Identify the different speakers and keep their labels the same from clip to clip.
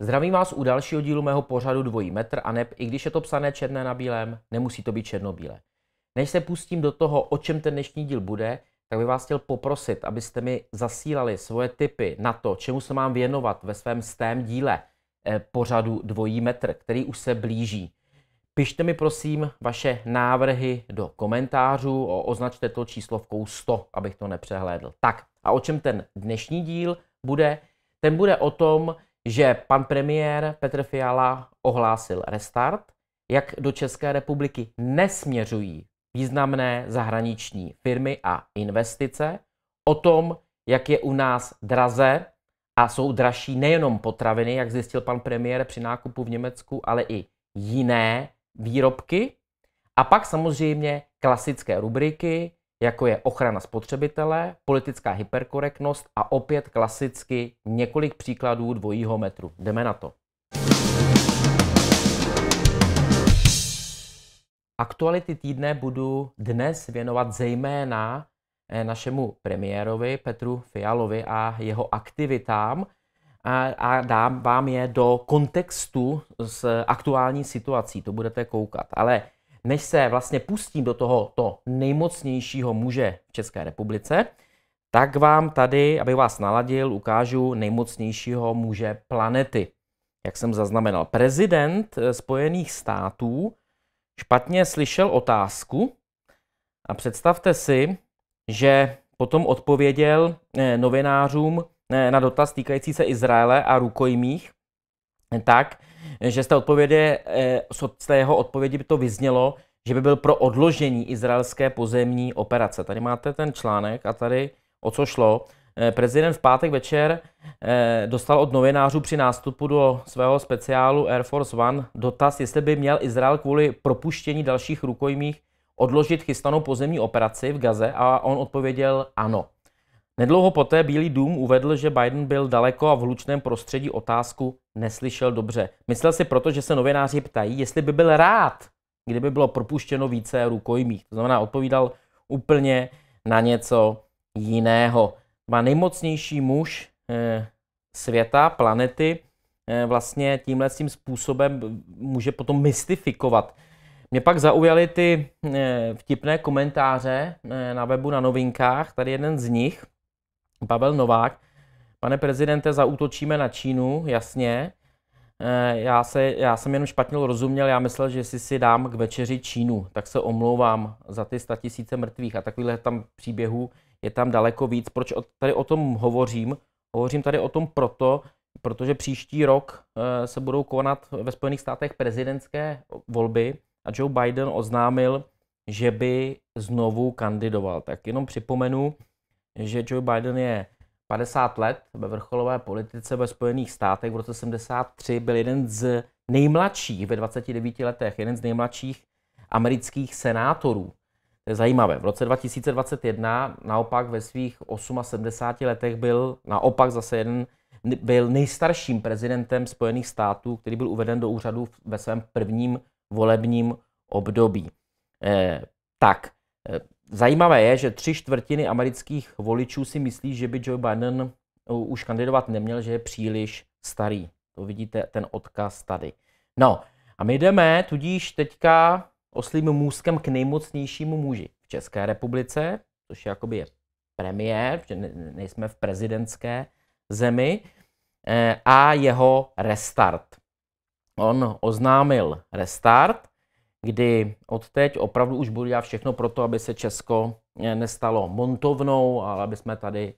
Speaker 1: Zdravím vás u dalšího dílu mého pořadu Dvojí metr a neb, i když je to psané černé na bílém, nemusí to být černobílé. Než se pustím do toho, o čem ten dnešní díl bude, tak bych vás chtěl poprosit, abyste mi zasílali svoje tipy na to, čemu se mám věnovat ve svém stém díle eh, pořadu Dvojí metr, který už se blíží. Pište mi prosím vaše návrhy do komentářů, označte to číslovkou 100, abych to nepřehlédl. Tak a o čem ten dnešní díl bude? Ten bude o tom, že pan premiér Petr Fiala ohlásil restart, jak do České republiky nesměřují významné zahraniční firmy a investice, o tom, jak je u nás draze a jsou dražší nejenom potraviny, jak zjistil pan premiér při nákupu v Německu, ale i jiné výrobky. A pak samozřejmě klasické rubriky, jako je ochrana spotřebitele, politická hyperkorektnost a opět klasicky několik příkladů dvojího metru. Jdeme na to. Aktuality týdne budu dnes věnovat zejména eh, našemu premiérovi Petru Fialovi a jeho aktivitám a, dám vám je do kontextu s aktuální situací, to budete koukat. Ale než se vlastně pustím do tohoto nejmocnějšího muže v České republice, tak vám tady, aby vás naladil, ukážu nejmocnějšího muže planety. Jak jsem zaznamenal, prezident eh, Spojených států špatně slyšel otázku a představte si, že potom odpověděl eh, novinářům eh, na dotaz týkající se Izraele a rukojmích eh, tak, že z té, odpovědi, z té jeho odpovědi by to vyznělo, že by byl pro odložení izraelské pozemní operace. Tady máte ten článek a tady o co šlo. Eh, prezident v pátek večer eh, dostal od novinářů při nástupu do svého speciálu Air Force One dotaz, jestli by měl Izrael kvůli propuštění dalších rukojmích odložit chystanou pozemní operaci v Gaze a on odpověděl ano. Nedlouho poté Bílý dům uvedl, že Biden byl daleko a v hlučném prostředí otázku neslyšel dobře. Myslel si proto, že se novináři ptají, jestli by byl rád, kdyby bylo propuštěno více rukojmích. To znamená, odpovídal úplně na něco jiného má nejmocnější muž eh, světa, planety, eh, vlastně tímhle tím způsobem může potom mystifikovat. Mě pak zaujaly ty eh, vtipné komentáře na webu na novinkách. Tady jeden z nich, Pavel Novák. Pane prezidente, zautočíme na Čínu, jasně. Já, se, já jsem jenom špatně rozuměl, já myslel, že si si dám k večeři Čínu, tak se omlouvám za ty statisíce mrtvých a takovýhle tam příběhů je tam daleko víc. Proč tady o tom hovořím? Hovořím tady o tom proto, protože příští rok eh, se budou konat ve Spojených státech prezidentské volby a Joe Biden oznámil, že by znovu kandidoval. Tak jenom připomenu, že Joe Biden je 50 let ve vrcholové politice ve Spojených státech. V roce 73 byl jeden z nejmladších ve 29 letech, jeden z nejmladších amerických senátorů. To je zajímavé. V roce 2021 naopak ve svých 78 letech byl naopak zase jeden byl nejstarším prezidentem Spojených států, který byl uveden do úřadu ve svém prvním volebním období. Eh, tak, eh, zajímavé je, že tři čtvrtiny amerických voličů si myslí, že by Joe Biden eh, už kandidovat neměl, že je příliš starý. To vidíte ten odkaz tady. No, a my jdeme tudíž teďka oslým můzkem k nejmocnějšímu muži v České republice, což jakoby je premiér, protože nejsme v prezidentské zemi, eh, a jeho restart. On oznámil restart, kdy od teď opravdu už budu dělat všechno pro to, aby se Česko eh, nestalo montovnou, ale aby jsme tady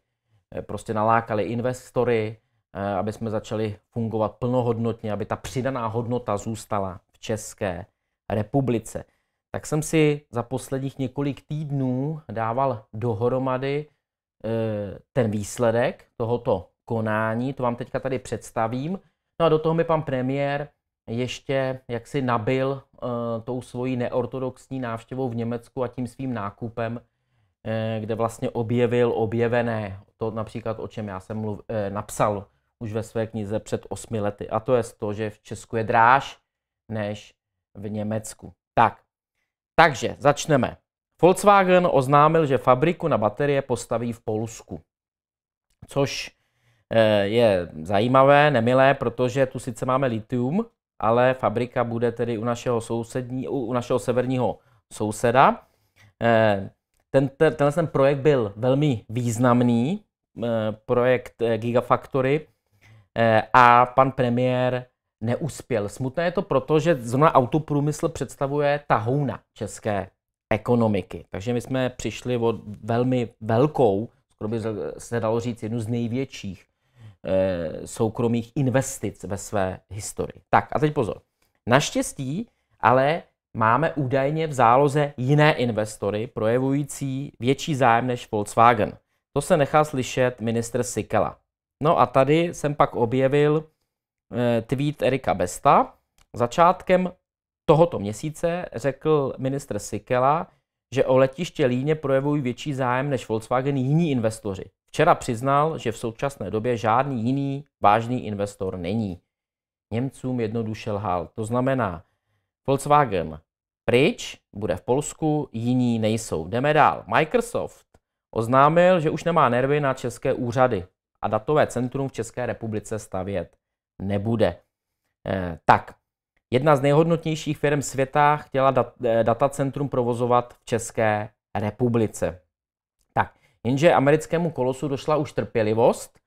Speaker 1: eh, prostě nalákali investory, aby jsme začali fungovat plnohodnotně, aby ta přidaná hodnota zůstala v České republice tak jsem si za posledních několik týdnů dával dohromady e, ten výsledek tohoto konání, to vám teďka tady představím. No a do toho mi pan premiér ještě jaksi nabil e, tou svojí neortodoxní návštěvou v Německu a tím svým nákupem, e, kde vlastně objevil objevené, to například o čem já jsem mluv, napsal už ve své knize před osmi lety, a to je to, že v Česku je dráž než v Německu. Tak, takže začneme. Volkswagen oznámil, že fabriku na baterie postaví v Polsku, což eh, je zajímavé, nemilé, protože tu sice máme litium, ale fabrika bude tedy u našeho, sousední, u našeho severního souseda. Eh, ten, ten, tenhle ten projekt byl velmi významný, eh, projekt Gigafactory, a pan premiér neuspěl. Smutné je to proto, že zrovna autoprůmysl představuje tahouna české ekonomiky. Takže my jsme přišli o velmi velkou, skoro by se dalo říct jednu z největších eh, soukromých investic ve své historii. Tak a teď pozor. Naštěstí ale máme údajně v záloze jiné investory projevující větší zájem než Volkswagen. To se nechá slyšet minister Sikela. No a tady jsem pak objevil Eh, tweet Erika Besta. Začátkem tohoto měsíce řekl ministr Sikela, že o letiště Líně projevují větší zájem než Volkswagen jiní investoři. Včera přiznal, že v současné době žádný jiný vážný investor není. Němcům jednoduše lhal. To znamená, Volkswagen pryč, bude v Polsku, jiní nejsou. Jdeme dál. Microsoft oznámil, že už nemá nervy na české úřady a datové centrum v České republice stavět nebude. Eh, tak, jedna z nejhodnotnějších firm světa chtěla dat, eh, datacentrum provozovat v České republice. Tak, jenže americkému kolosu došla už trpělivost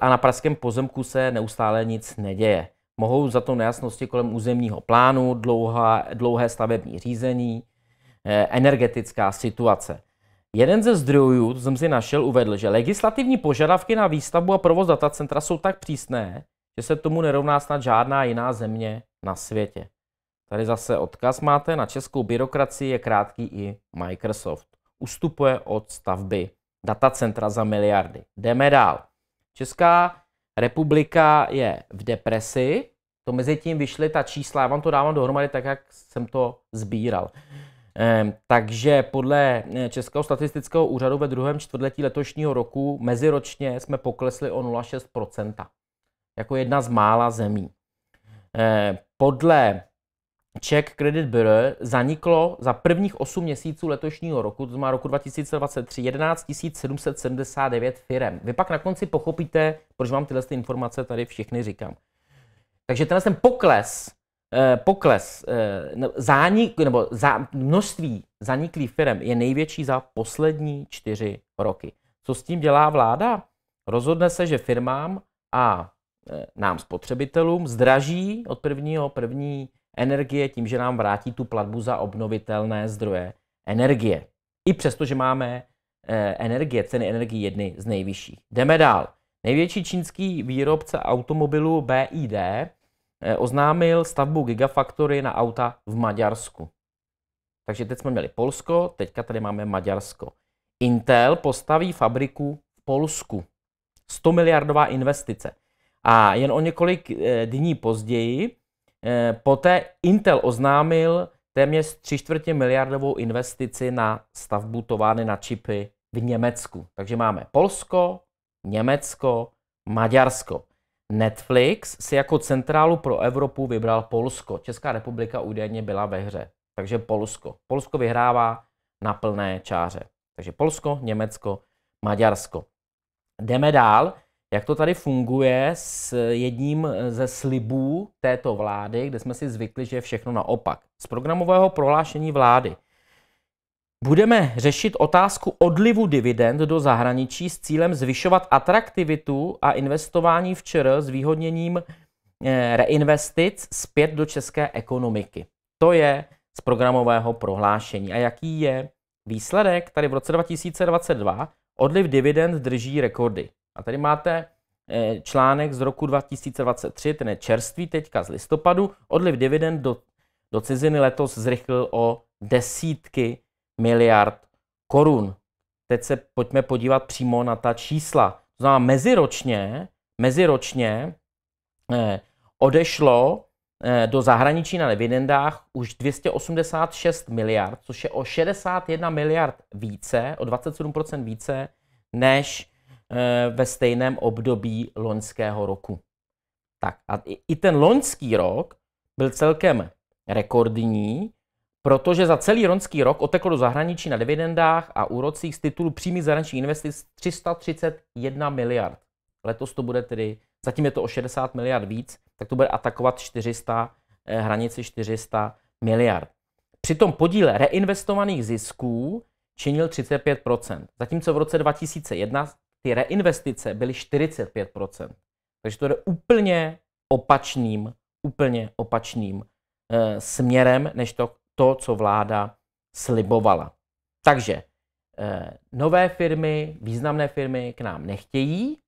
Speaker 1: a na pražském pozemku se neustále nic neděje. Mohou za to nejasnosti kolem územního plánu, dlouhá, dlouhé stavební řízení, eh, energetická situace. Jeden ze zdrojů, to jsem si našel, uvedl, že legislativní požadavky na výstavbu a provoz datacentra jsou tak přísné, že se tomu nerovná snad žádná jiná země na světě. Tady zase odkaz máte, na českou byrokracii je krátký i Microsoft. Ustupuje od stavby datacentra za miliardy. Jdeme dál. Česká republika je v depresi, to mezi tím vyšly ta čísla, já vám to dávám dohromady tak, jak jsem to sbíral. Ehm, takže podle eh, Českého statistického úřadu ve druhém čtvrtletí letošního roku meziročně jsme poklesli o 0,6 jako jedna z mála zemí. Eh, podle Czech Credit Bureau zaniklo za prvních 8 měsíců letošního roku, to znamená roku 2023, 11 779 firem. Vy pak na konci pochopíte, proč vám tyhle informace tady všechny říkám. Takže tenhle ten pokles, eh, pokles eh, no, zánik, nebo za, množství zaniklých firm je největší za poslední čtyři roky. Co s tím dělá vláda? Rozhodne se, že firmám a Eh, nám spotřebitelům, zdraží od prvního první energie tím, že nám vrátí tu platbu za obnovitelné zdroje energie. I přesto, že máme eh, energie, ceny energie jedny z nejvyšších. Jdeme dál. Největší čínský výrobce automobilů BID eh, oznámil stavbu gigafaktory na auta v Maďarsku. Takže teď jsme měli Polsko, teďka tady máme Maďarsko. Intel postaví fabriku v Polsku. 100 miliardová investice. A jen o několik eh, dní později eh, poté Intel oznámil téměř 3 čtvrtě miliardovou investici na stavbu továrny na čipy v Německu. Takže máme Polsko, Německo, Maďarsko. Netflix si jako centrálu pro Evropu vybral Polsko. Česká republika údajně byla ve hře. Takže Polsko. Polsko vyhrává na plné čáře. Takže Polsko, Německo, Maďarsko. Jdeme dál jak to tady funguje s jedním ze slibů této vlády, kde jsme si zvykli, že je všechno naopak. Z programového prohlášení vlády. Budeme řešit otázku odlivu dividend do zahraničí s cílem zvyšovat atraktivitu a investování v ČR s výhodněním eh, reinvestic zpět do české ekonomiky. To je z programového prohlášení. A jaký je výsledek? Tady v roce 2022 odliv dividend drží rekordy. A tady máte eh, článek z roku 2023, ten je čerstvý teďka z listopadu. Odliv dividend do, do ciziny letos zrychlil o desítky miliard korun. Teď se pojďme podívat přímo na ta čísla. To znamená, meziročně, meziročně eh, odešlo eh, do zahraničí na dividendách už 286 miliard, což je o 61 miliard více, o 27% více, než Eh, ve stejném období loňského roku. Tak a i ten loňský rok byl celkem rekordní, protože za celý loňský rok oteklo do zahraničí na dividendách a úrocích z titulu přímý zahraničních investic 331 miliard. Letos to bude tedy, zatím je to o 60 miliard víc, tak to bude atakovat 400, eh, hranici 400 miliard. Přitom podíl reinvestovaných zisků činil 35 zatímco v roce 2001 ty reinvestice byly 45%. Takže to jde úplně opačným, úplně opačným e, směrem, než to, to, co vláda slibovala. Takže e, nové firmy, významné firmy k nám nechtějí,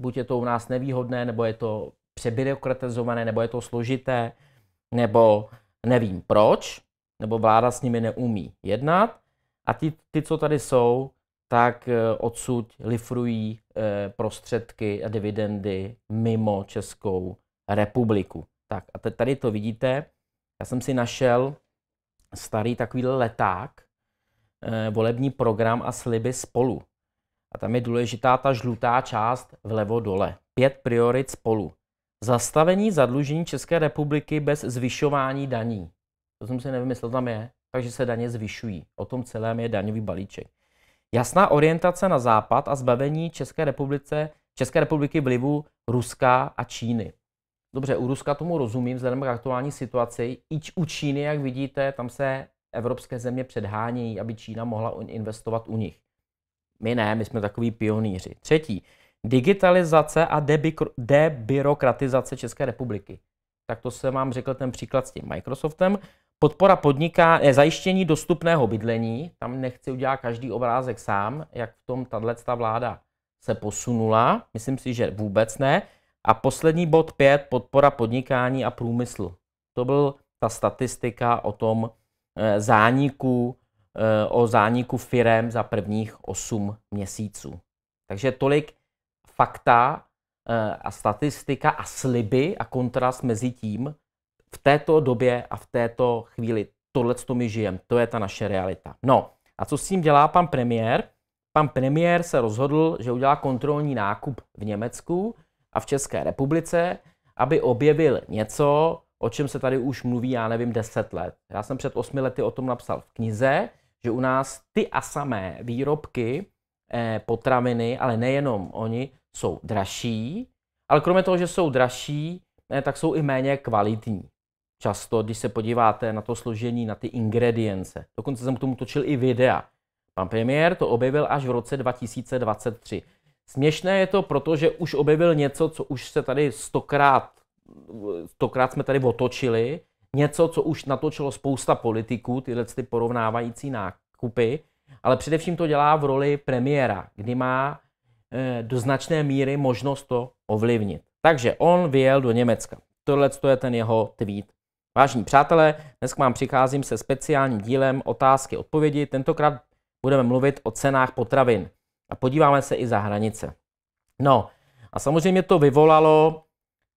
Speaker 1: buď je to u nás nevýhodné, nebo je to přebyrokratizované, nebo je to složité, nebo nevím proč, nebo vláda s nimi neumí jednat. A ty, ty co tady jsou, tak eh, odsud lifrují eh, prostředky a dividendy mimo Českou republiku. Tak a tady to vidíte. Já jsem si našel starý takový leták, eh, volební program a sliby spolu. A tam je důležitá ta žlutá část vlevo dole. Pět priorit spolu. Zastavení zadlužení České republiky bez zvyšování daní. To jsem si nevymyslel, tam je. Takže se daně zvyšují. O tom celém je daňový balíček. Jasná orientace na západ a zbavení České, republice, České republiky vlivu Ruska a Číny. Dobře, u Ruska tomu rozumím, vzhledem k aktuální situaci. I u Číny, jak vidíte, tam se evropské země předhánějí, aby Čína mohla investovat u nich. My ne, my jsme takový pionýři. Třetí, digitalizace a debirokratizace debyrokratizace České republiky. Tak to jsem vám řekl ten příklad s tím Microsoftem. Podpora podniká, je eh, zajištění dostupného bydlení, tam nechci udělat každý obrázek sám, jak v tom tato vláda se posunula, myslím si, že vůbec ne. A poslední bod pět, podpora podnikání a průmyslu. To byl ta statistika o tom eh, zániku, eh, o zániku firem za prvních 8 měsíců. Takže tolik fakta a statistika a sliby a kontrast mezi tím, v této době a v této chvíli. Tohle, co my žijeme, to je ta naše realita. No a co s tím dělá pan premiér? Pan premiér se rozhodl, že udělá kontrolní nákup v Německu a v České republice, aby objevil něco, o čem se tady už mluví, já nevím, 10 let. Já jsem před 8 lety o tom napsal v knize, že u nás ty a samé výrobky, eh, potraviny, ale nejenom oni, jsou dražší, ale kromě toho, že jsou dražší, eh, tak jsou i méně kvalitní často, když se podíváte na to složení, na ty ingredience. Dokonce jsem k tomu točil i videa. Pan premiér to objevil až v roce 2023. Směšné je to, protože už objevil něco, co už se tady stokrát, stokrát jsme tady otočili, něco, co už natočilo spousta politiků, tyhle ty porovnávající nákupy, ale především to dělá v roli premiéra, kdy má eh, do značné míry možnost to ovlivnit. Takže on vyjel do Německa. Tohle je ten jeho tweet. Vážení přátelé, dnes k vám přicházím se speciálním dílem otázky odpovědi. Tentokrát budeme mluvit o cenách potravin a podíváme se i za hranice. No a samozřejmě to vyvolalo,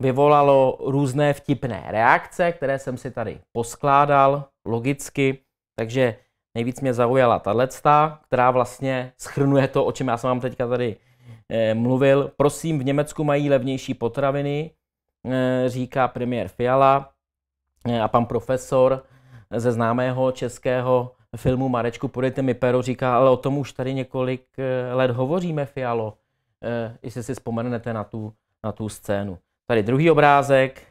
Speaker 1: vyvolalo různé vtipné reakce, které jsem si tady poskládal logicky, takže nejvíc mě zaujala tato, která vlastně schrnuje to, o čem já jsem vám teďka tady eh, mluvil. Prosím, v Německu mají levnější potraviny, eh, říká premiér Fiala Eh, a pan profesor ze známého českého filmu Marečku, podejte mi pero, říká, ale o tom už tady několik eh, let hovoříme, Fialo, eh, jestli si vzpomenete na tu, na tu scénu. Tady druhý obrázek,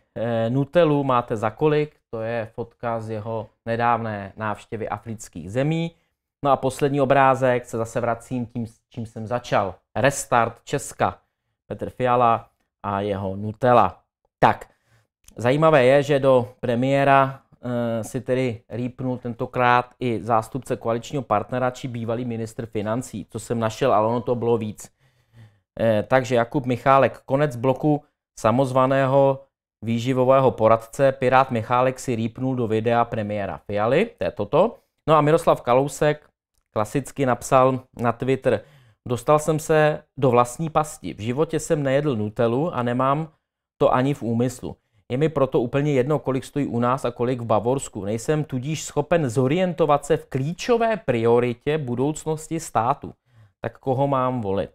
Speaker 1: Nutelu máte za kolik, to je fotka z jeho nedávné návštěvy afrických zemí. No a poslední obrázek se zase vracím tím, čím jsem začal. Restart Česka. Petr Fiala a jeho Nutella. Tak, Zajímavé je, že do premiéra eh, si tedy rýpnul tentokrát i zástupce koaličního partnera či bývalý ministr financí, co jsem našel, ale ono to bylo víc. Eh, takže Jakub Michálek, konec bloku samozvaného výživového poradce, Pirát Michálek si rýpnul do videa premiéra Fialy, to je toto. No a Miroslav Kalousek klasicky napsal na Twitter, dostal jsem se do vlastní pasti, v životě jsem nejedl nutelu a nemám to ani v úmyslu. Je mi proto úplně jedno, kolik stojí u nás a kolik v Bavorsku. Nejsem tudíž schopen zorientovat se v klíčové prioritě budoucnosti státu. Tak koho mám volit?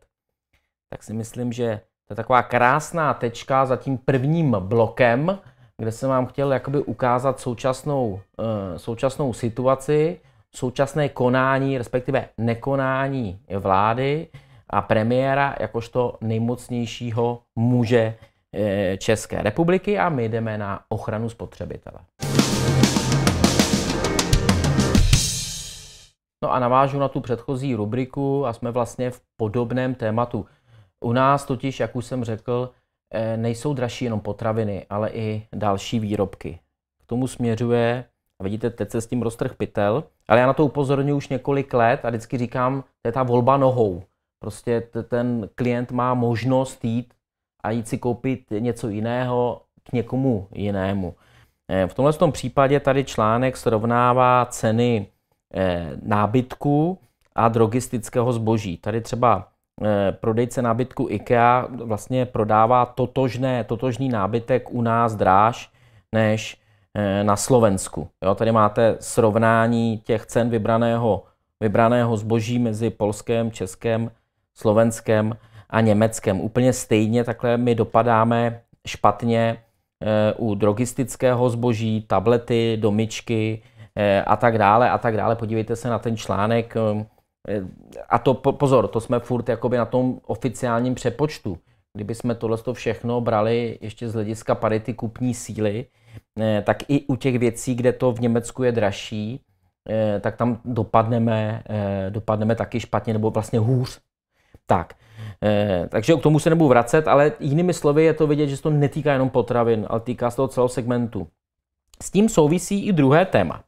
Speaker 1: Tak si myslím, že to je taková krásná tečka za tím prvním blokem, kde jsem vám chtěl jakoby ukázat současnou, eh, současnou situaci, současné konání, respektive nekonání vlády a premiéra jakožto nejmocnějšího muže Eh, České republiky a my jdeme na ochranu spotřebitele. No a navážu na tu předchozí rubriku a jsme vlastně v podobném tématu. U nás totiž, jak už jsem řekl, eh, nejsou dražší jenom potraviny, ale i další výrobky. K tomu směřuje, a vidíte, teď se s tím roztrh pytel, ale já na to upozorňuji už několik let a vždycky říkám, to je ta volba nohou. Prostě ten klient má možnost jít a jít si koupit něco jiného k někomu jinému. Eh, v tomhle tom případě tady článek srovnává ceny eh, nábytku a drogistického zboží. Tady třeba eh, prodejce nábytku IKEA vlastně prodává totožné, totožný nábytek u nás dráž než na Slovensku. Jo, tady máte srovnání těch cen vybraného, vybraného zboží mezi Polskem, Českem, Slovenskem a Německem. Úplně stejně takhle my dopadáme špatně eh, u drogistického zboží, tablety, domičky eh, a tak dále a tak dále. Podívejte se na ten článek. Eh, a to pozor, to jsme furt jakoby na tom oficiálním přepočtu. Kdyby jsme tohle všechno brali ještě z hlediska parity kupní síly, tak i u těch věcí, kde to v Německu je dražší, tak tam dopadneme, dopadneme taky špatně nebo vlastně hůř. Tak, Eh, takže k tomu se nebudu vracet, ale jinými slovy je to vidět, že se to netýká jenom potravin, ale týká se toho celého segmentu. S tím souvisí i druhé téma.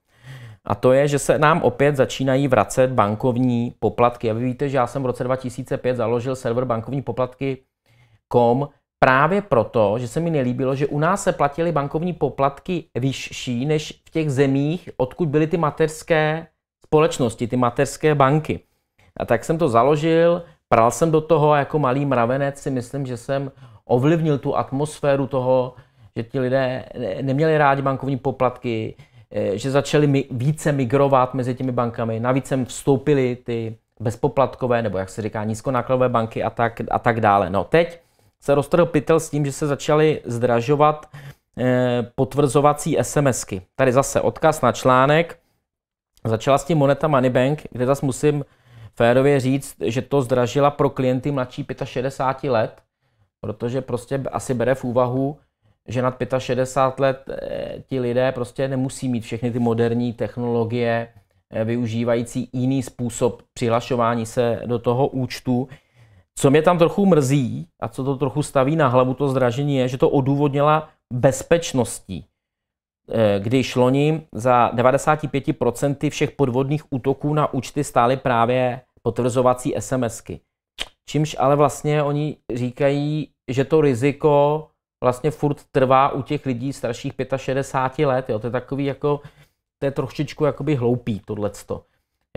Speaker 1: A to je, že se nám opět začínají vracet bankovní poplatky. A vy víte, že já jsem v roce 2005 založil server bankovní poplatky.com právě proto, že se mi nelíbilo, že u nás se platily bankovní poplatky vyšší než v těch zemích, odkud byly ty mateřské společnosti, ty mateřské banky. A tak jsem to založil, pral jsem do toho a jako malý mravenec si myslím, že jsem ovlivnil tu atmosféru toho, že ti lidé neměli rádi bankovní poplatky, eh, že začali více migrovat mezi těmi bankami. Navíc sem vstoupili ty bezpoplatkové, nebo jak se říká, nízkonákladové banky a tak, a tak dále. No teď se roztrhl pytel s tím, že se začaly zdražovat eh, potvrzovací SMSky. Tady zase odkaz na článek. Začala s tím Moneta Moneybank, kde zase musím férově říct, že to zdražila pro klienty mladší 65 let, protože prostě asi bere v úvahu, že nad 65 let eh, ti lidé prostě nemusí mít všechny ty moderní technologie, eh, využívající jiný způsob přihlašování se do toho účtu. Co mě tam trochu mrzí a co to trochu staví na hlavu to zdražení je, že to odůvodnila bezpečností. Eh, když loni za 95% všech podvodných útoků na účty stály právě potvrzovací SMSky. Čímž ale vlastně oni říkají, že to riziko vlastně furt trvá u těch lidí starších 65 let. Jo. To je takový jako, to je trošičku jakoby hloupý tohleto.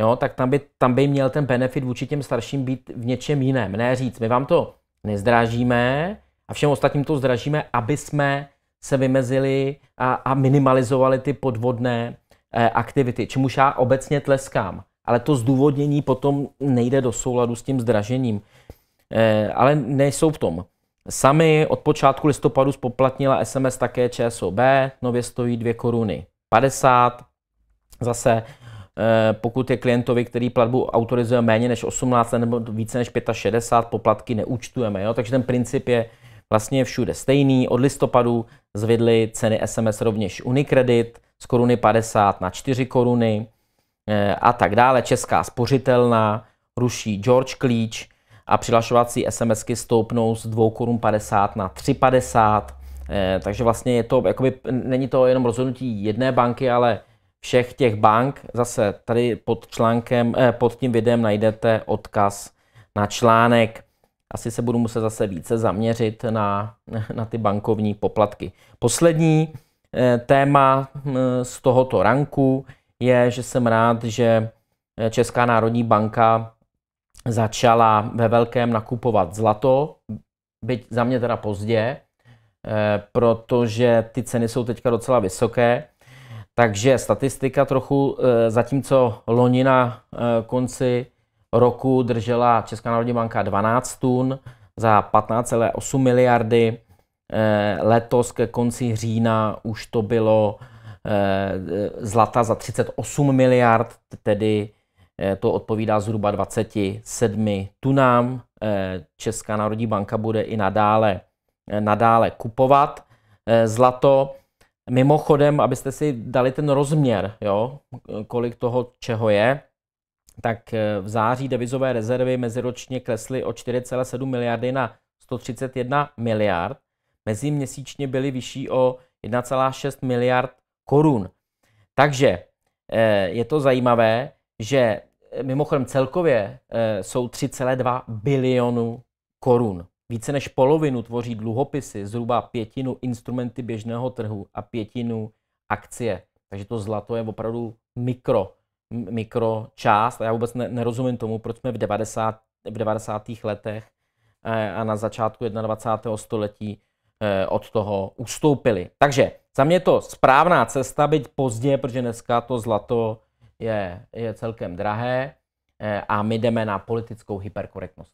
Speaker 1: Jo, tak tam by, tam by měl ten benefit vůči těm starším být v něčem jiném. Ne říct, my vám to nezdražíme a všem ostatním to zdražíme, aby jsme se vymezili a, a minimalizovali ty podvodné e, aktivity, čemuž já obecně tleskám. Ale to zdůvodnění potom nejde do souladu s tím zdražením. E, ale nejsou v tom. Sami od počátku listopadu spoplatnila SMS také ČSOB, nově stojí 2 koruny 50. Zase eh, pokud je klientovi, který platbu autorizuje méně než 18 nebo více než 65, poplatky neúčtujeme. Jo? Takže ten princip je vlastně všude stejný. Od listopadu zvedly ceny SMS rovněž Unicredit z koruny 50 na 4 koruny eh, a tak dále. Česká spořitelna ruší George Klíč a přihlašovací SMSky stoupnou z 2 korun 50 na 3,50. Eh, takže vlastně je to, jakoby, není to jenom rozhodnutí jedné banky, ale všech těch bank. Zase tady pod článkem, eh, pod tím videem najdete odkaz na článek asi se budu muset zase více zaměřit na, na ty bankovní poplatky. Poslední eh, téma hm, z tohoto ranku je, že jsem rád, že eh, Česká národní banka začala ve velkém nakupovat zlato, byť za mě teda pozdě, eh, protože ty ceny jsou teďka docela vysoké. Takže statistika trochu, zatímco loni na konci roku držela Česká národní banka 12 tun za 15,8 miliardy. Eh, letos ke konci října už to bylo eh, zlata za 38 miliard, tedy eh, to odpovídá zhruba 27 tunám. Česká národní banka bude i nadále, nadále kupovat zlato. Mimochodem, abyste si dali ten rozměr, jo, kolik toho čeho je, tak eh, v září devizové rezervy meziročně klesly o 4,7 miliardy na 131 miliard. Meziměsíčně byly vyšší o 1,6 miliard korun. Takže eh, je to zajímavé, že eh, mimochodem celkově jsou 3,2 bilionu korun. Více než polovinu tvoří dluhopisy, zhruba pětinu instrumenty běžného trhu a pětinu akcie. Takže to zlato je opravdu mikro mikročást a já vůbec ne, nerozumím tomu, proč jsme v 90. v 90. letech eh, a na začátku 21. století eh, od toho ustoupili. Takže za mě je to správná cesta, byť pozdě, protože dneska to zlato je, je celkem drahé eh, a my jdeme na politickou hyperkorektnost.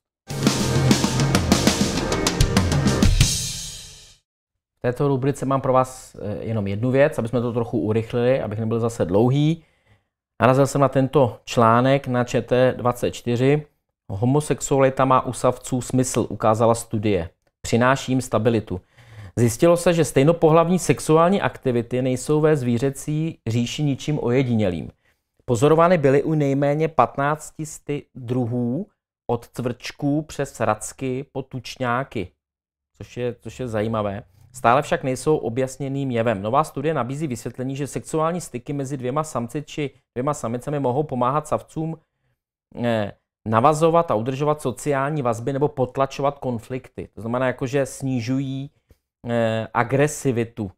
Speaker 1: V této rubrice mám pro vás jenom jednu věc, aby jsme to trochu urychlili, abych nebyl zase dlouhý. Narazil jsem na tento článek na ČT24. Homosexualita má u savců smysl, ukázala studie. Přináší jim stabilitu. Zjistilo se, že stejnopohlavní sexuální aktivity nejsou ve zvířecí říši ničím ojedinělým. Pozorovány byly u nejméně 15 druhů od cvrčků přes racky po tučňáky, což je, což je zajímavé. Stále však nejsou objasněným jevem. Nová studie nabízí vysvětlení, že sexuální styky mezi dvěma samci či dvěma samicemi mohou pomáhat savcům eh, navazovat a udržovat sociální vazby nebo potlačovat konflikty. To znamená, jako, že snižují eh, agresivitu.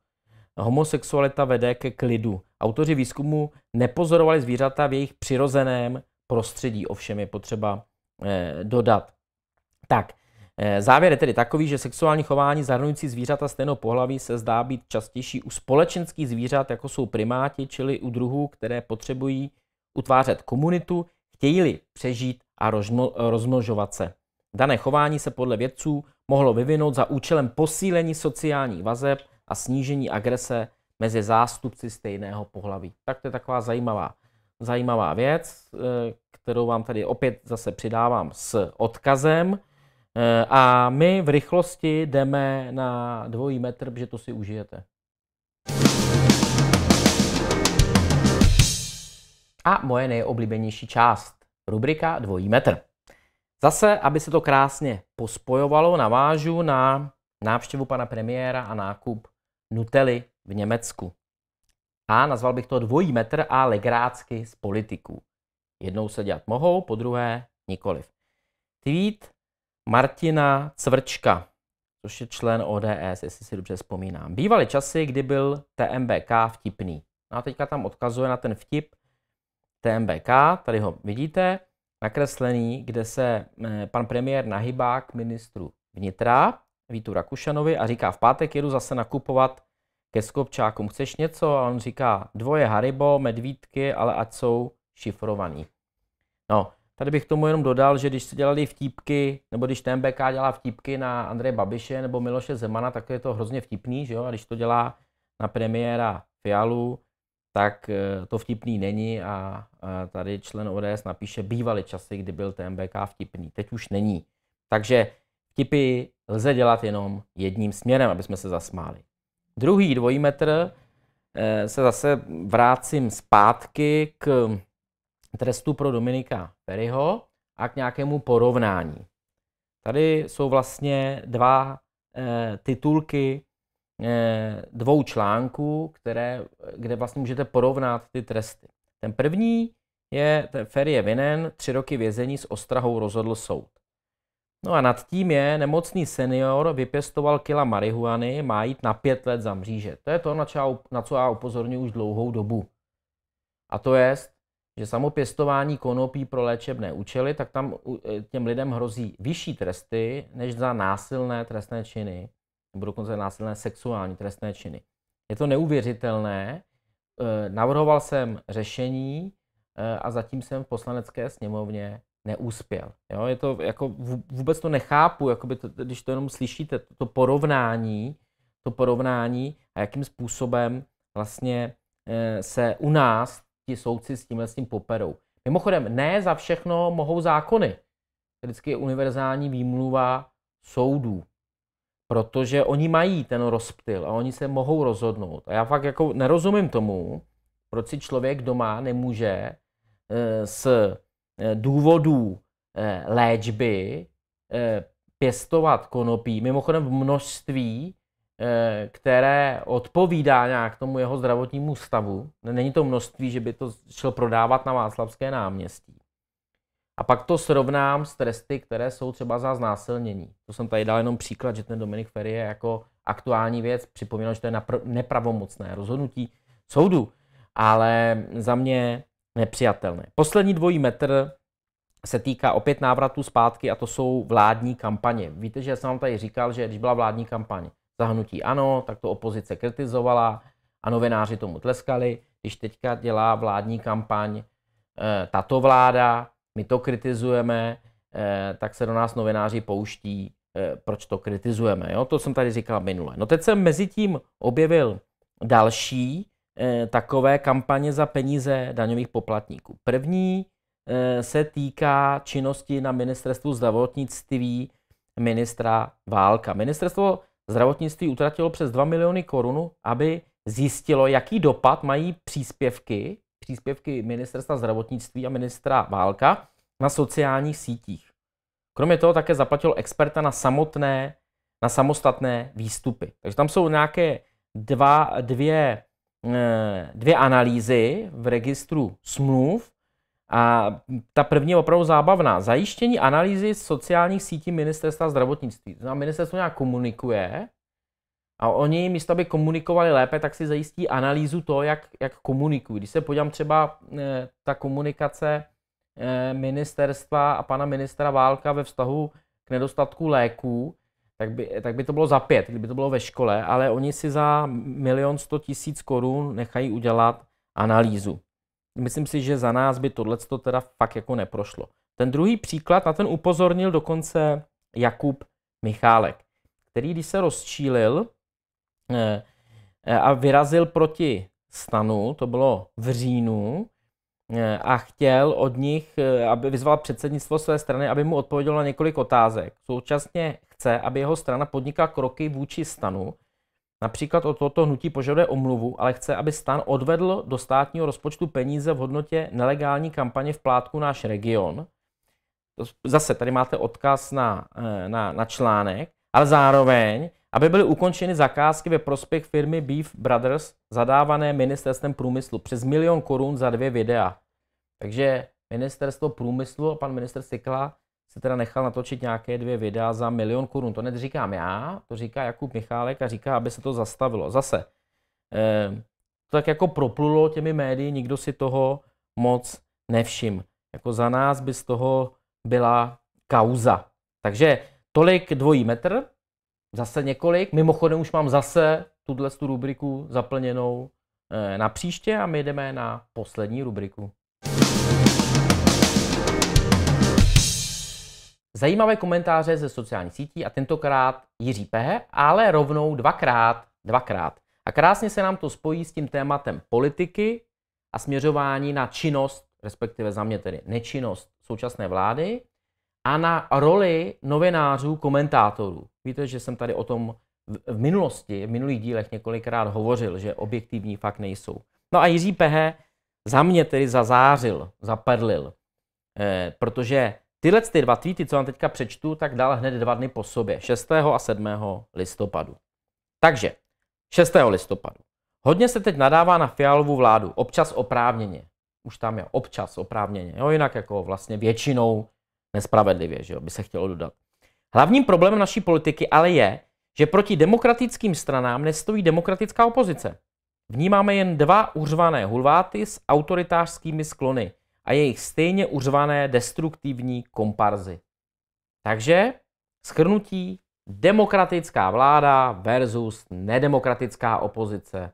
Speaker 1: Homosexualita vede ke klidu. Autoři výzkumu nepozorovali zvířata v jejich přirozeném prostředí, ovšem je potřeba eh, dodat. Tak, Eh, závěr je tedy takový, že sexuální chování zahrnující zvířata stejného pohlaví se zdá být častější u společenských zvířat, jako jsou primáti, čili u druhů, které potřebují utvářet komunitu, chtějí-li přežít a rozmnožovat se. Dané chování se podle vědců mohlo vyvinout za účelem posílení sociálních vazeb a snížení agrese mezi zástupci stejného pohlaví. Tak to je taková zajímavá, zajímavá věc, eh, kterou vám tady opět zase přidávám s odkazem. Eh, a my v rychlosti jdeme na dvojí metr, protože to si užijete. A moje nejoblíbenější část, rubrika dvojí metr. Zase, aby se to krásně pospojovalo, navážu na návštěvu pana premiéra a nákup Nutely v Německu. A nazval bych to dvojí metr a legrácky z politiků. Jednou se dělat mohou, po druhé nikoliv. Tweet Martina Cvrčka, což je člen ODS, jestli si dobře vzpomínám. Bývaly časy, kdy byl TMBK vtipný. No a teďka tam odkazuje na ten vtip TMBK, tady ho vidíte, nakreslený, kde se eh, pan premiér nahybá k ministru vnitra, Vítu Rakušanovi, a říká, v pátek jedu zase nakupovat ke skopčákům, chceš něco? A on říká, dvoje Haribo, medvídky, ale ať jsou šifrovaný. No, Tady bych tomu jenom dodal, že když se dělali vtípky, nebo když TMBK dělá vtípky na Andreje Babiše nebo Miloše Zemana, tak je to hrozně vtipný, že jo? A když to dělá na premiéra Fialu, tak eh, to vtipný není a tady člen ODS napíše bývaly časy, kdy byl TMBK vtipný. Teď už není. Takže vtipy lze dělat jenom jedním směrem, aby jsme se zasmáli. Druhý dvojmetr eh, se zase vrácím zpátky k trestu pro Dominika Ferryho a k nějakému porovnání. Tady jsou vlastně dva eh, titulky eh, dvou článků, které, kde vlastně můžete porovnat ty tresty. Ten první je, ten Ferry je vinen, tři roky vězení s ostrahou rozhodl soud. No a nad tím je, nemocný senior vypěstoval kila marihuany, má jít na pět let za mříže. To je to, na, na co já upozorňuji už dlouhou dobu. A to je, že samopěstování konopí pro léčebné účely, tak tam e, těm lidem hrozí vyšší tresty než za násilné trestné činy, nebo dokonce násilné sexuální trestné činy. Je to neuvěřitelné. E, navrhoval jsem řešení e, a zatím jsem v poslanecké sněmovně neúspěl. Jo, je to, jako, vůbec to nechápu, jakoby to, když to jenom slyšíte, to, to porovnání, to porovnání a jakým způsobem vlastně se u nás ti soudci s tímhle s tím poperou. Mimochodem, ne za všechno mohou zákony. Vždycky je univerzální výmluva soudů, protože oni mají ten rozptyl a oni se mohou rozhodnout. A já fakt jako nerozumím tomu, proč si člověk doma nemůže eh, z eh, důvodů eh, léčby pěstovat konopí, mimochodem v množství, Eh, které odpovídá nějak tomu jeho zdravotnímu stavu. Není to množství, že by to šlo prodávat na Václavské náměstí. A pak to srovnám s tresty, které jsou třeba za znásilnění. To jsem tady dal jenom příklad, že ten Dominik Ferry je jako aktuální věc. Připomínám, že to je napr- nepravomocné rozhodnutí soudu, ale za mě nepřijatelné. Poslední dvojí metr se týká opět návratu zpátky a to jsou vládní kampaně. Víte, že jsem vám tady říkal, že když byla vládní kampaně, zahnutí ano, tak to opozice kritizovala a novináři tomu tleskali. Když teďka dělá vládní kampaň eh, tato vláda, my to kritizujeme, eh, tak se do nás novináři pouští, eh, proč to kritizujeme. Jo? To jsem tady říkal minule. No teď jsem mezi tím objevil další takové kampaně za peníze daňových poplatníků. První se týká činnosti na ministerstvu zdravotnictví ministra Válka. Ministerstvo zdravotnictví utratilo přes 2 miliony korun, aby zjistilo, jaký dopad mají příspěvky, příspěvky ministerstva zdravotnictví a ministra Válka na sociálních sítích. Kromě toho také zaplatilo experta na samotné, na samostatné výstupy. Takže tam jsou nějaké dva, dvě, eh, dvě analýzy v registru smluv a ta první je opravdu zábavná. Zajištění analýzy sociálních sítí ministerstva zdravotnictví. Znamená, ministerstvo nějak komunikuje a oni místo, aby komunikovali lépe, tak si zajistí analýzu toho, jak, jak komunikují. Když se podívám třeba eh, ta komunikace eh, ministerstva a pana ministra Válka ve vztahu k nedostatku léků, tak by, tak by to bylo za pět, kdyby to bylo ve škole, ale oni si za milion sto tisíc korun nechají udělat analýzu myslím si, že za nás by tohle to teda fakt jako neprošlo. Ten druhý příklad, na ten upozornil dokonce Jakub Michálek, který když se rozčílil eh, eh, a vyrazil proti stanu, to bylo v říjnu, eh, a chtěl od nich, aby vyzval předsednictvo své strany, aby mu odpovědělo na několik otázek. Současně chce, aby jeho strana podnikla kroky vůči stanu, Například od tohoto hnutí požaduje omluvu, ale chce, aby stan odvedl do státního rozpočtu peníze v hodnotě nelegální kampaně v plátku náš region. Zase tady máte odkaz na, eh, na, na článek, ale zároveň, aby byly ukončeny zakázky ve prospěch firmy Beef Brothers zadávané ministerstvem průmyslu přes milion korun za dvě videa. Takže ministerstvo průmyslu a pan minister Sikla se teda nechal natočit nějaké dvě videa za milion korun. To neříkám já, to říká Jakub Michálek a říká, aby se to zastavilo. Zase, eh, to tak jako proplulo těmi médii, nikdo si toho moc nevšim. Jako za nás by z toho byla kauza. Takže tolik dvojí metr, zase několik. Mimochodem už mám zase tuhle tu rubriku zaplněnou eh, na příště a my jdeme na poslední rubriku. Zajímavé komentáře ze sociálních sítí a tentokrát Jiří P., ale rovnou dvakrát, dvakrát. A krásně se nám to spojí s tím tématem politiky a směřování na činnost, respektive za mě tedy nečinnost současné vlády a na roli novinářů, komentátorů. Víte, že jsem tady o tom v minulosti, v minulých dílech několikrát hovořil, že objektivní fakt nejsou. No a Jiří Pehe za mě tedy zazářil, zapadlil, eh, protože Tyhle ty dva tweety, co vám teďka přečtu, tak dal hned dva dny po sobě, 6. a 7. listopadu. Takže, 6. listopadu. Hodně se teď nadává na fialovou vládu, občas oprávněně. Už tam je občas oprávněně, jo, jinak jako vlastně většinou nespravedlivě, že jo, by se chtělo dodat. Hlavním problémem naší politiky ale je, že proti demokratickým stranám nestojí demokratická opozice. Vnímáme jen dva uřvané hulváty s autoritářskými sklony – a jejich stejně uřvané destruktivní komparzy. Takže schrnutí demokratická vláda versus nedemokratická opozice.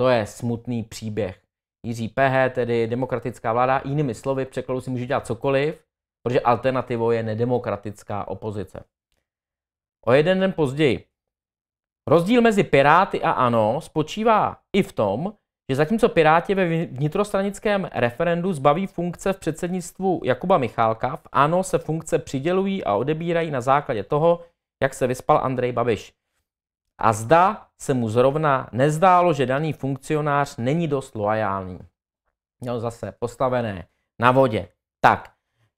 Speaker 1: To je smutný příběh. Jiří PH, tedy demokratická vláda, jinými slovy, v překladu si může dělat cokoliv, protože alternativou je nedemokratická opozice. O jeden den později. Rozdíl mezi Piráty a ANO spočívá i v tom, že zatímco Piráti ve vnitrostranickém referendu zbaví funkce v předsednictvu Jakuba Michálka, v ANO se funkce přidělují a odebírají na základě toho, jak se vyspal Andrej Babiš. A zda se mu zrovna nezdálo, že daný funkcionář není dost loajální. Měl zase postavené na vodě. Tak,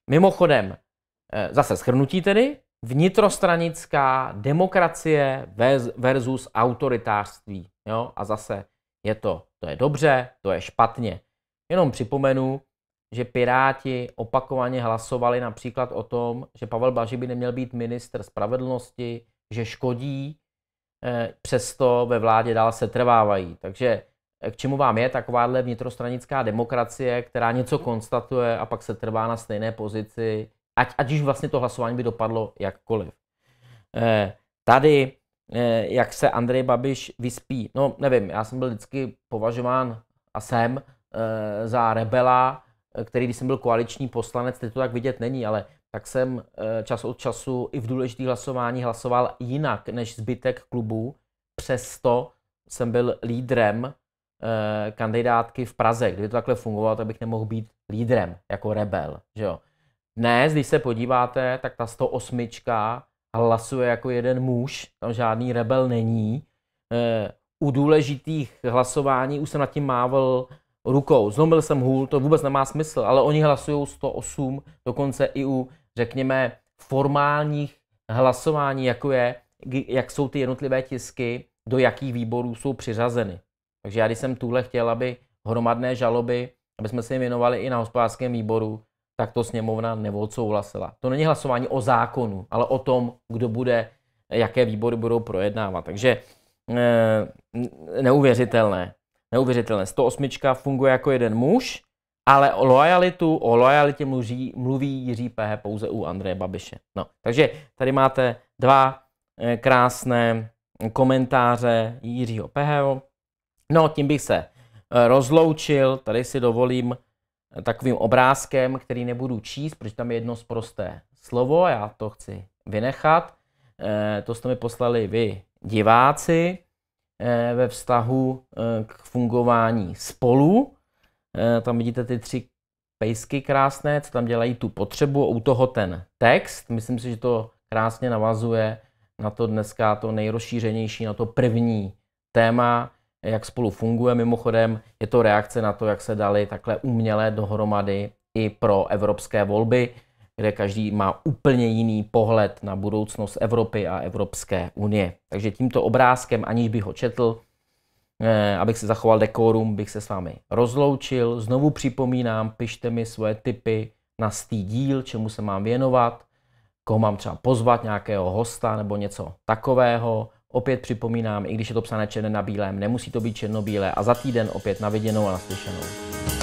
Speaker 1: mimochodem, eh, zase schrnutí tedy, vnitrostranická demokracie versus autoritářství. Jo? A zase je to, to je dobře, to je špatně. Jenom připomenu, že Piráti opakovaně hlasovali například o tom, že Pavel Baži by neměl být ministr spravedlnosti, že škodí, eh, přesto ve vládě dál se trvávají. Takže eh, k čemu vám je takováhle vnitrostranická demokracie, která něco konstatuje a pak se trvá na stejné pozici, ať, ať už vlastně to hlasování by dopadlo jakkoliv. Eh, tady Eh, jak se Andrej Babiš vyspí. No nevím, já jsem byl vždycky považován a jsem eh, za rebela, eh, který když jsem byl koaliční poslanec, teď to tak vidět není, ale tak jsem čas od času i v důležitých hlasování hlasoval jinak než zbytek klubu. Přesto jsem byl lídrem kandidátky v Praze. Kdyby to takhle fungovalo, tak bych nemohl být lídrem jako rebel. Že jo? Dnes, když se podíváte, tak ta 108 hlasuje jako jeden muž, tam žádný rebel není. Eh, u důležitých hlasování už jsem nad tím mával rukou. Zlomil jsem hůl, to vůbec nemá smysl, ale oni hlasují 108, dokonce i u, řekněme, formálních hlasování, jako je, jak jsou ty jednotlivé tisky, do jakých výborů jsou přiřazeny. Takže já, když jsem tuhle chtěl, aby hromadné žaloby, aby jsme se jim věnovali i na hospodářském výboru, tak to sněmovna neodsouhlasila. To není hlasování o zákonu, ale o tom, kdo bude, jaké výbory budou projednávat. Takže eh, neuvěřitelné. Neuvěřitelné. 108 funguje jako jeden muž, ale o lojalitu, o lojalitě mluví, mluví Jiří Pehe pouze u Andreje Babiše. No, takže tady máte dva eh, krásné komentáře Jiřího Peheho. No, tím bych se eh, rozloučil, tady si dovolím takovým obrázkem, který nebudu číst, protože tam je jedno sprosté slovo, já to chci vynechat. Eh, to jste mi poslali vy, diváci, eh, ve vztahu eh, k fungování spolu. Tam vidíte ty tři pejsky krásné, co tam dělají tu potřebu, u toho ten text. Myslím si, že to krásně navazuje na to dneska to nejrozšířenější, na to první téma, jak spolu funguje. Mimochodem je to reakce na to, jak se dali takhle uměle dohromady i pro evropské volby, kde každý má úplně jiný pohled na budoucnost Evropy a Evropské unie. Takže tímto obrázkem, aniž bych ho četl, eh, abych si zachoval dekorum, bych se s vámi rozloučil. Znovu připomínám, pište mi svoje tipy na stý díl, čemu se mám věnovat, koho mám třeba pozvat, nějakého hosta nebo něco takového. Opět připomínám, i když je to psané černé na bílém, nemusí to být černobílé a za týden opět naviděnou a naslyšenou.